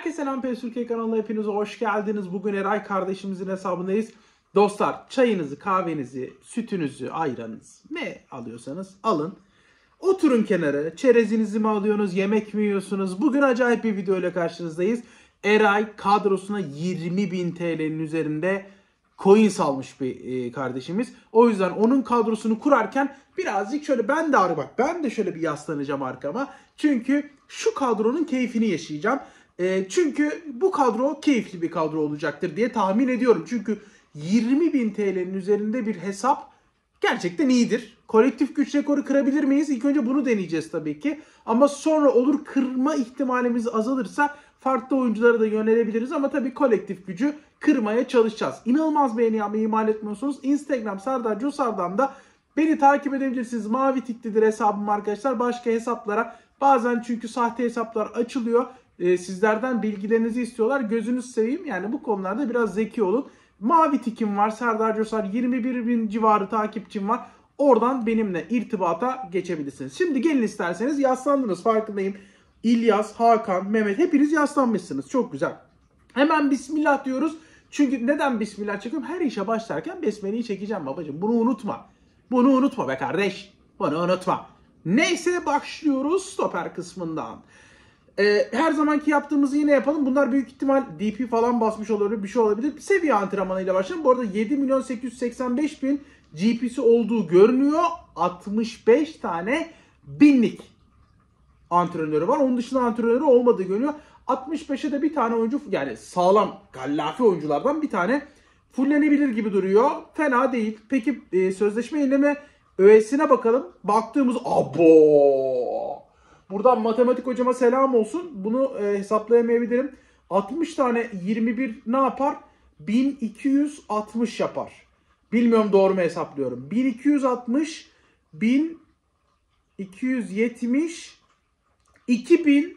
Herkese selam PS Türkiye kanalına hepiniz hoş geldiniz. Bugün Eray kardeşimizin hesabındayız. Dostlar çayınızı, kahvenizi, sütünüzü, ayranınızı ne alıyorsanız alın. Oturun kenara. Çerezinizi mi alıyorsunuz, yemek mi yiyorsunuz? Bugün acayip bir video ile karşınızdayız. Eray kadrosuna 20 bin TL'nin üzerinde coin salmış bir e, kardeşimiz. O yüzden onun kadrosunu kurarken birazcık şöyle ben de bak ben de şöyle bir yaslanacağım arkama. Çünkü şu kadronun keyfini yaşayacağım. E, çünkü bu kadro keyifli bir kadro olacaktır diye tahmin ediyorum. Çünkü 20 bin TL'nin üzerinde bir hesap gerçekten iyidir. Kolektif güç rekoru kırabilir miyiz? İlk önce bunu deneyeceğiz tabii ki. Ama sonra olur kırma ihtimalimiz azalırsa farklı oyunculara da yönelebiliriz. Ama tabii kolektif gücü kırmaya çalışacağız. İnanılmaz beğeni yapmayı ihmal etmiyorsunuz. Instagram Serdar Cusardan da beni takip edebilirsiniz. Mavi tiklidir hesabım arkadaşlar. Başka hesaplara bazen çünkü sahte hesaplar açılıyor. E, sizlerden bilgilerinizi istiyorlar. Gözünüz seveyim yani bu konularda biraz zeki olun. Mavi tikim var. Serdar Coşar 21 bin civarı takipçim var. Oradan benimle irtibata geçebilirsiniz. Şimdi gelin isterseniz yaslandınız farkındayım. İlyas, Hakan, Mehmet hepiniz yaslanmışsınız. Çok güzel. Hemen Bismillah diyoruz. Çünkü neden Bismillah çekiyorum? Her işe başlarken Besmele'yi çekeceğim babacığım. Bunu unutma. Bunu unutma be kardeş. Bunu unutma. Neyse başlıyoruz stoper kısmından. Ee, her zamanki yaptığımızı yine yapalım. Bunlar büyük ihtimal DP falan basmış olabilir. Bir şey olabilir. seviye antrenmanıyla başlayalım. Bu arada 7 milyon 885 bin GP'si olduğu görünüyor. 65 tane binlik antrenörü var. Onun dışında antrenörü olmadığı görünüyor. 65'e de bir tane oyuncu yani sağlam gallafi oyunculardan bir tane fullenebilir gibi duruyor. Fena değil. Peki e, sözleşme yenileme öğesine bakalım. Baktığımız abo Buradan matematik hocama selam olsun. Bunu e, hesaplayamayabilirim. 60 tane 21 ne yapar? 1260 yapar. Bilmiyorum doğru mu hesaplıyorum. 1260 1270 2000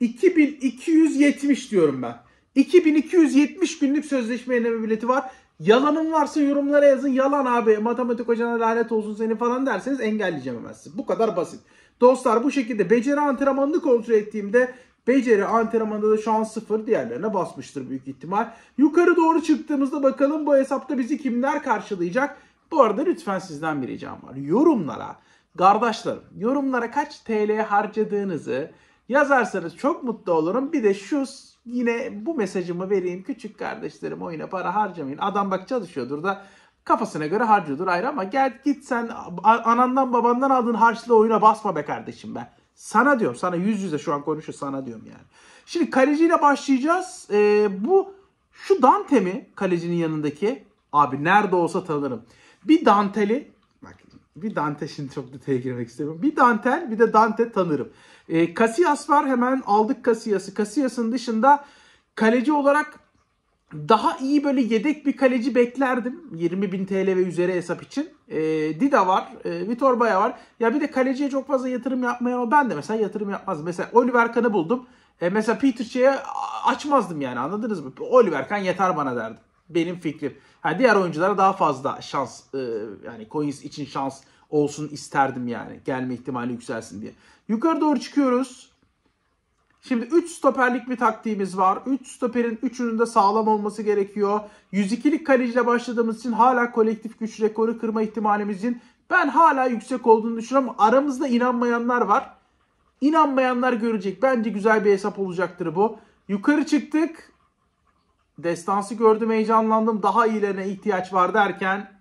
2270 diyorum ben. 2270 günlük sözleşme yenileme bileti var. Yalanın varsa yorumlara yazın. Yalan abi matematik hocana lanet olsun seni falan derseniz engelleyeceğim hemen sizi. Bu kadar basit. Dostlar bu şekilde beceri antrenmanını kontrol ettiğimde beceri antrenmanında da şu an sıfır diğerlerine basmıştır büyük ihtimal. Yukarı doğru çıktığımızda bakalım bu hesapta bizi kimler karşılayacak? Bu arada lütfen sizden bir ricam var. Yorumlara, kardeşlerim yorumlara kaç TL harcadığınızı Yazarsanız çok mutlu olurum. Bir de şu yine bu mesajımı vereyim. Küçük kardeşlerim oyuna para harcamayın. Adam bak çalışıyordur da kafasına göre harcıyordur ayrı ama gel git sen anandan babandan aldığın harçlı oyuna basma be kardeşim ben. Sana diyorum sana yüz yüze şu an konuşuyor sana diyorum yani. Şimdi kaleciyle başlayacağız. Ee, bu şu Dante mi kalecinin yanındaki? Abi nerede olsa tanırım. Bir Danteli bir Dante şimdi çok detaya girmek istemiyorum. Bir Dantel bir de Dante tanırım. E, Casillas var hemen aldık Casillas'ı. Casillas'ın dışında kaleci olarak daha iyi böyle yedek bir kaleci beklerdim. 20 bin TL ve üzeri hesap için. E, Dida var, e, Vitor Baya var. Ya bir de kaleciye çok fazla yatırım yapmaya ama Ben de mesela yatırım yapmazdım. Mesela Oliver Kahn'ı buldum. E, mesela Peter Çey'e açmazdım yani anladınız mı? Oliver Kahn yeter bana derdim. Benim fikrim. Yani diğer oyunculara daha fazla şans e, yani Coins için şans olsun isterdim yani. Gelme ihtimali yükselsin diye. Yukarı doğru çıkıyoruz. Şimdi 3 stoperlik bir taktiğimiz var. 3 üç stoperin 3'ünün de sağlam olması gerekiyor. 102'lik kaleciyle başladığımız için hala kolektif güç rekoru kırma ihtimalimizin ben hala yüksek olduğunu düşünüyorum. Aramızda inanmayanlar var. İnanmayanlar görecek. Bence güzel bir hesap olacaktır bu. Yukarı çıktık. Destansı gördüm heyecanlandım. Daha iyilerine ihtiyaç var derken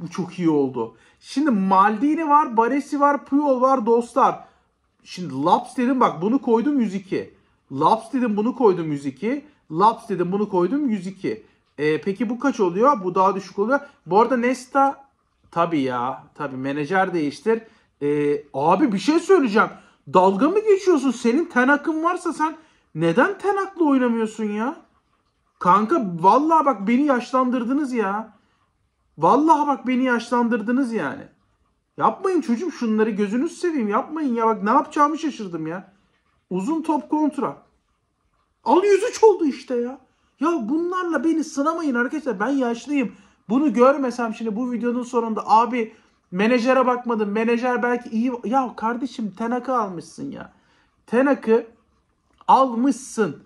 bu çok iyi oldu. Şimdi Maldini var, Baresi var, Puyol var dostlar. Şimdi Laps dedim bak bunu koydum 102. Laps dedim bunu koydum 102. Laps dedim bunu koydum 102. E, peki bu kaç oluyor? Bu daha düşük oluyor. Bu arada Nesta tabi ya. tabi menajer değiştir. E, abi bir şey söyleyeceğim. Dalga mı geçiyorsun? Senin ten akın varsa sen neden Tenak'la oynamıyorsun ya? Kanka vallahi bak beni yaşlandırdınız ya. Vallahi bak beni yaşlandırdınız yani. Yapmayın çocuğum şunları gözünüz seveyim yapmayın ya bak ne yapacağımı şaşırdım ya. Uzun top kontra. Al 103 oldu işte ya. Ya bunlarla beni sınamayın arkadaşlar ben yaşlıyım. Bunu görmesem şimdi bu videonun sonunda abi menajere bakmadım. Menajer belki iyi... Ya kardeşim Tenak'ı almışsın ya. Tenak'ı almışsın.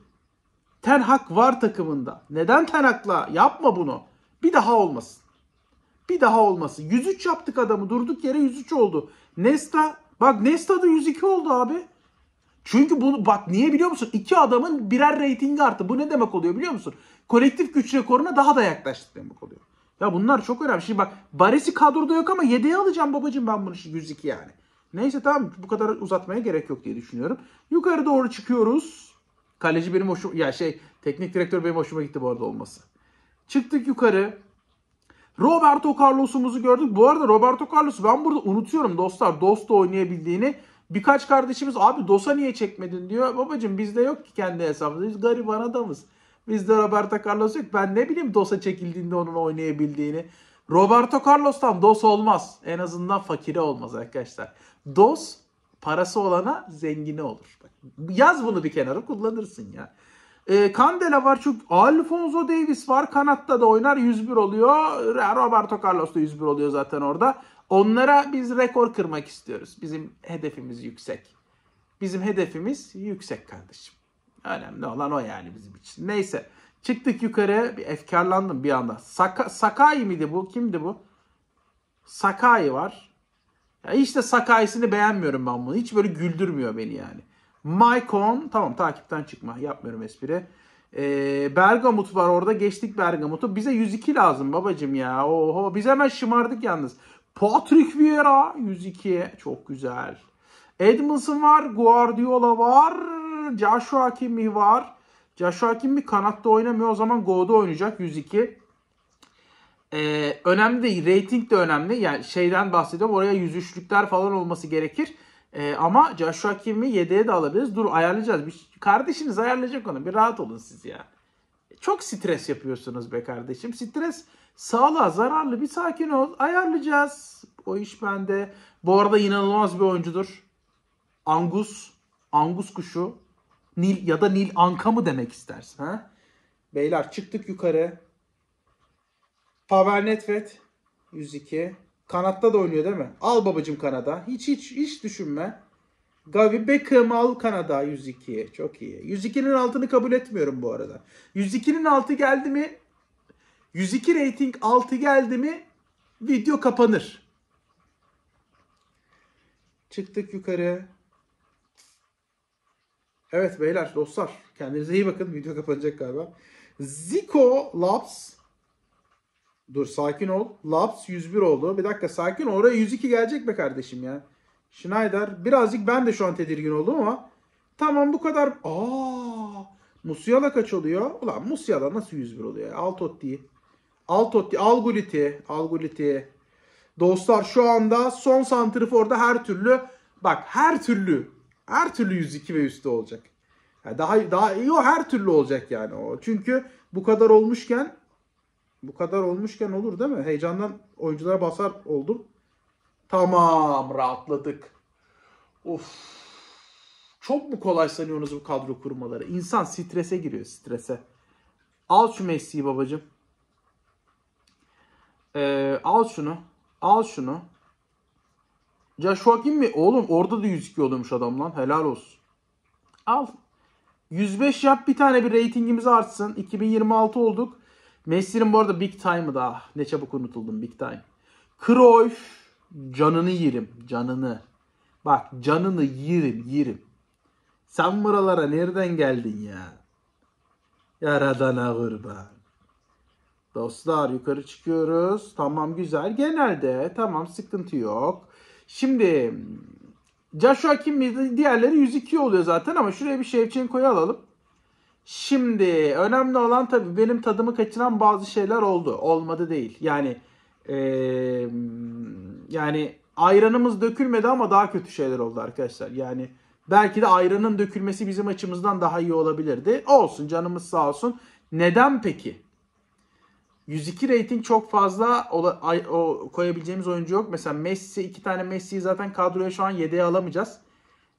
Ten Hag var takımında. Neden Ten Hag'la? Yapma bunu. Bir daha olmasın. Bir daha olmasın. 103 yaptık adamı. Durduk yere 103 oldu. Nesta bak Nesta da 102 oldu abi. Çünkü bunu bak niye biliyor musun? İki adamın birer reytingi arttı. Bu ne demek oluyor biliyor musun? Kolektif güç rekoruna daha da yaklaştık demek oluyor. Ya bunlar çok önemli. Şimdi bak Baresi kadroda yok ama yedeğe alacağım babacım ben bunu 102 yani. Neyse tamam bu kadar uzatmaya gerek yok diye düşünüyorum. Yukarı doğru çıkıyoruz. Kaleci benim hoşuma... Ya şey teknik direktör benim hoşuma gitti bu arada olması. Çıktık yukarı. Roberto Carlos'umuzu gördük. Bu arada Roberto Carlos ben burada unutuyorum dostlar. Dosta oynayabildiğini. Birkaç kardeşimiz abi Dosa niye çekmedin diyor. Babacım bizde yok ki kendi hesabımız. Biz gariban adamız. Bizde Roberto Carlos yok. Ben ne bileyim Dosa çekildiğinde onun oynayabildiğini. Roberto Carlos'tan dos olmaz. En azından fakire olmaz arkadaşlar. Dos parası olana zengini olur. Bak, yaz bunu bir kenara kullanırsın ya. E, Candela var çok, Alfonso Davis var kanatta da oynar 101 oluyor. Roberto Carlos da 101 oluyor zaten orada. Onlara biz rekor kırmak istiyoruz. Bizim hedefimiz yüksek. Bizim hedefimiz yüksek kardeşim. Önemli olan o yani bizim için. Neyse. Çıktık yukarı bir efkarlandım bir anda. Saka, Sakai miydi bu? Kimdi bu? Sakai var. Ya işte Sakai'sini beğenmiyorum ben bunu. Hiç böyle güldürmüyor beni yani. Maicon tamam takipten çıkma yapmıyorum espri. Ee, Bergamot var orada geçtik Bergamutu. Bize 102 lazım babacım ya. Oho biz hemen şımardık yalnız. Patrick Vieira 102 çok güzel. Edmondson var, Guardiola var, Joshua Kimmich var. Joshua Kimmi kanatta oynamıyor. O zaman Go'da oynayacak 102. Ee, önemli değil. Rating de önemli. Yani şeyden bahsediyorum. Oraya 103'lükler falan olması gerekir. Ee, ama Joshua Kimmi 7'ye de alabiliriz. Dur ayarlayacağız. Bir, kardeşiniz ayarlayacak onu. Bir rahat olun siz ya. Çok stres yapıyorsunuz be kardeşim. Stres sağlığa zararlı. Bir sakin ol. Ayarlayacağız. O iş bende. Bu arada inanılmaz bir oyuncudur. Angus. Angus kuşu. Nil ya da Nil Anka mı demek istersin ha? Beyler çıktık yukarı. Pavel Netvet 102. Kanatta da oynuyor değil mi? Al babacım Kanada. Hiç hiç hiç düşünme. Gavi Beckham al Kanada 102. Çok iyi. 102'nin altını kabul etmiyorum bu arada. 102'nin altı geldi mi? 102 rating altı geldi mi? Video kapanır. Çıktık yukarı. Evet beyler dostlar kendinize iyi bakın. Video kapanacak galiba. Zico Labs Dur sakin ol. Labs 101 oldu. Bir dakika sakin ol. Oraya 102 gelecek mi kardeşim ya. Schneider. Birazcık ben de şu an tedirgin oldum ama. Tamam bu kadar. Aa, Musiala kaç oluyor? Ulan Musiala nasıl 101 oluyor? Altotti Altotti Al Totti. Dostlar şu anda son santriforda her türlü. Bak her türlü her türlü 102 ve üstü olacak. Yani daha daha iyi o her türlü olacak yani o. Çünkü bu kadar olmuşken bu kadar olmuşken olur değil mi? Heyecandan oyunculara basar oldum. Tamam rahatladık. Of. Çok mu kolay sanıyorsunuz bu kadro kurmaları? İnsan strese giriyor strese. Al şu Messi'yi babacım. Ee, al şunu. Al şunu. Joshua kim mi? Oğlum orada da 102 oluyormuş adam lan. Helal olsun. Al. 105 yap bir tane bir reytingimiz artsın. 2026 olduk. Messi'nin bu arada big time'ı da. Ah, ne çabuk unutuldum big time. Cruyff canını yerim. Canını. Bak canını yerim yerim. Sen buralara nereden geldin ya? Yaradana kurban. Dostlar yukarı çıkıyoruz. Tamam güzel. Genelde tamam sıkıntı yok. Şimdi Joshua Kimmich diğerleri 102 oluyor zaten ama şuraya bir Shevchenko'yu alalım. Şimdi önemli olan tabii benim tadımı kaçıran bazı şeyler oldu. Olmadı değil. Yani ee, yani ayranımız dökülmedi ama daha kötü şeyler oldu arkadaşlar. Yani belki de ayranın dökülmesi bizim açımızdan daha iyi olabilirdi. Olsun canımız sağ olsun. Neden peki? 102 rating çok fazla ola, ay, o, koyabileceğimiz oyuncu yok. Mesela Messi, iki tane Messi'yi zaten kadroya şu an yedeğe alamayacağız.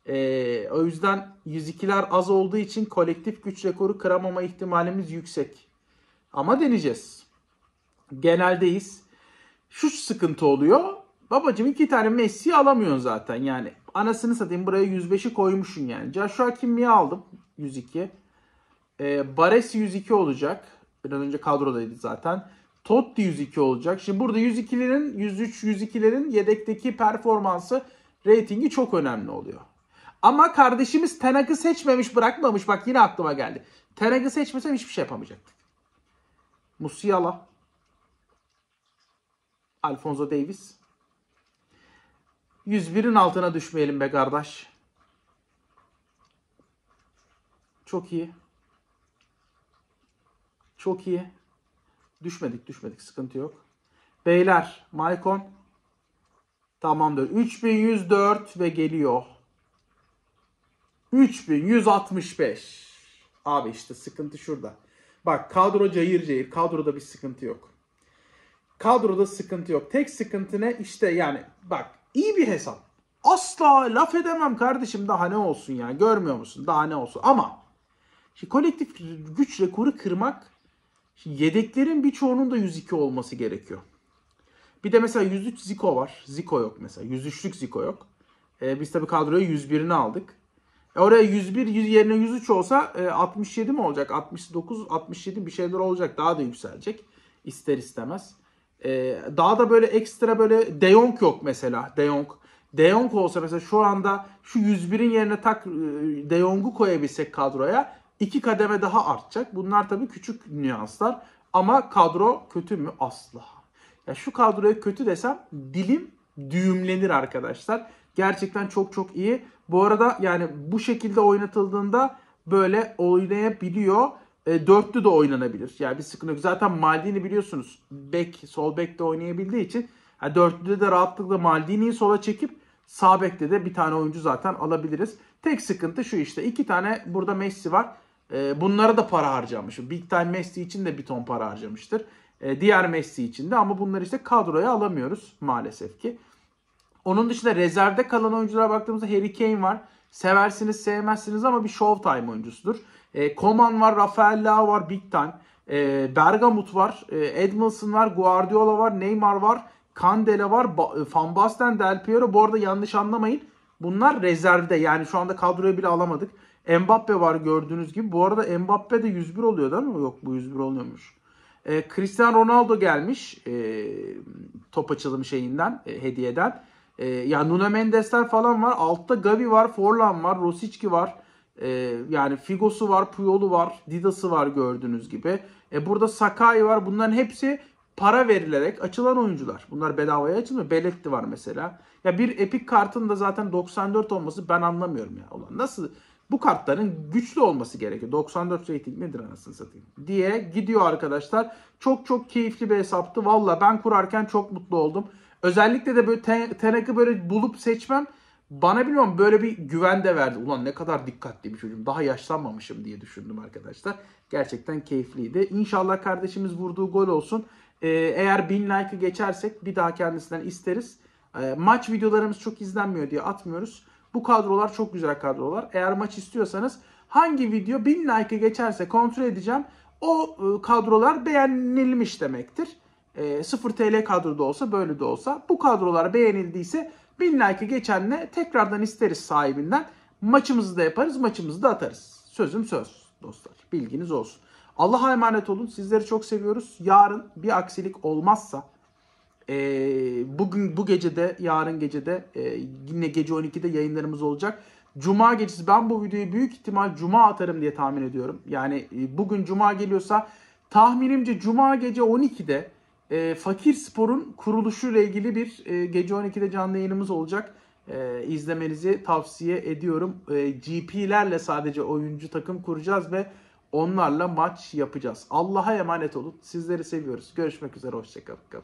Ee, o yüzden 102'ler az olduğu için kolektif güç rekoru kıramama ihtimalimiz yüksek. Ama deneyeceğiz. Geneldeyiz. Şu sıkıntı oluyor. Babacım iki tane Messi alamıyorsun zaten yani. Anasını satayım buraya 105'i koymuşsun yani. Joshua Kimmy'i aldım 102. Ee, Bares 102 olacak. Bir an önce kadrodaydı zaten. Totti 102 olacak. Şimdi burada 102'lerin 103 102'lerin yedekteki performansı reytingi çok önemli oluyor. Ama kardeşimiz tenagı seçmemiş bırakmamış. Bak yine aklıma geldi. tenagı seçmesem hiçbir şey yapamayacaktık. Musiala. Alfonso Davis. 101'in altına düşmeyelim be kardeş. Çok iyi. Çok iyi. Düşmedik düşmedik sıkıntı yok. Beyler Maicon tamamdır. 3104 ve geliyor. 3165. Abi işte sıkıntı şurada. Bak kadro cayır cayır. Kadroda bir sıkıntı yok. Kadroda sıkıntı yok. Tek sıkıntı ne? İşte yani bak iyi bir hesap. Asla laf edemem kardeşim daha ne olsun yani görmüyor musun daha ne olsun ama şimdi kolektif güç rekoru kırmak Şimdi yedeklerin birçoğunun da 102 olması gerekiyor. Bir de mesela 103 Zico var. Zico yok mesela. 103'lük Zico yok. E, biz tabii kadroya 101'ini aldık. E, oraya 101 yerine 103 olsa e, 67 mi olacak? 69, 67 bir şeyler olacak. Daha da yükselecek. ister istemez. E, daha da böyle ekstra böyle De Jong yok mesela. De Jong. De Jong olsa mesela şu anda şu 101'in yerine tak e, De Jong'u koyabilsek kadroya iki kademe daha artacak. Bunlar tabii küçük nüanslar ama kadro kötü mü? Asla. Ya şu kadroya kötü desem dilim düğümlenir arkadaşlar. Gerçekten çok çok iyi. Bu arada yani bu şekilde oynatıldığında böyle oynayabiliyor. E, dörtlü de oynanabilir. Yani bir sıkıntı yok. Zaten Maldini biliyorsunuz bek, sol bek de oynayabildiği için yani dörtlüde de rahatlıkla Maldini'yi sola çekip sağ bekte de bir tane oyuncu zaten alabiliriz. Tek sıkıntı şu işte iki tane burada Messi var. Ee, bunlara da para harcamış. Big time Messi için de bir ton para harcamıştır. Ee, diğer Messi için de ama bunları işte kadroya alamıyoruz maalesef ki. Onun dışında rezervde kalan oyunculara baktığımızda Harry Kane var. Seversiniz sevmezsiniz ama bir showtime oyuncusudur. E, ee, Koman var, Rafael Leao var, Big Time. E, Bergamut var, e, Edmilson var, Guardiola var, Neymar var, Kandele var, ba- e, Van Basten, Del Piero. Bu arada yanlış anlamayın. Bunlar rezervde yani şu anda kadroya bile alamadık. Mbappe var gördüğünüz gibi. Bu arada Mbappe de 101 oluyor değil mi? Yok bu 101 olmuyormuş. E, Cristiano Ronaldo gelmiş e, top açılım şeyinden, e, hediyeden. E, ya Nuno Mendesler falan var. Altta Gavi var, Forlan var, Rosicki var. E, yani Figo'su var, Puyol'u var, Didas'ı var gördüğünüz gibi. E, burada Sakai var. Bunların hepsi para verilerek açılan oyuncular. Bunlar bedavaya açılmıyor. Belletti var mesela. Ya bir Epic kartın da zaten 94 olması ben anlamıyorum ya. Ulan nasıl bu kartların güçlü olması gerekiyor. 94 rating nedir anasını satayım diye gidiyor arkadaşlar. Çok çok keyifli bir hesaptı. Valla ben kurarken çok mutlu oldum. Özellikle de böyle ten Tenak'ı böyle bulup seçmem bana bilmiyorum böyle bir güven de verdi. Ulan ne kadar dikkatli bir çocuğum. Daha yaşlanmamışım diye düşündüm arkadaşlar. Gerçekten keyifliydi. İnşallah kardeşimiz vurduğu gol olsun. Ee, eğer 1000 like'ı geçersek bir daha kendisinden isteriz. Ee, maç videolarımız çok izlenmiyor diye atmıyoruz. Bu kadrolar çok güzel kadrolar. Eğer maç istiyorsanız hangi video 1000 like'ı geçerse kontrol edeceğim. O e, kadrolar beğenilmiş demektir. 0 e, TL kadroda olsa böyle de olsa. Bu kadrolar beğenildiyse 1000 like'ı geçenle tekrardan isteriz sahibinden. Maçımızı da yaparız, maçımızı da atarız. Sözüm söz dostlar. Bilginiz olsun. Allah'a emanet olun. Sizleri çok seviyoruz. Yarın bir aksilik olmazsa e, bugün bu gece de, yarın gecede e, yine gece 12'de yayınlarımız olacak. Cuma gecesi ben bu videoyu büyük ihtimal cuma atarım diye tahmin ediyorum. Yani e, bugün cuma geliyorsa tahminimce cuma gece 12'de e, Fakir Spor'un kuruluşu ile ilgili bir e, gece 12'de canlı yayınımız olacak. E, izlemenizi tavsiye ediyorum. E, GP'lerle sadece oyuncu takım kuracağız ve onlarla maç yapacağız. Allah'a emanet olun. Sizleri seviyoruz. Görüşmek üzere. Hoşçakalın.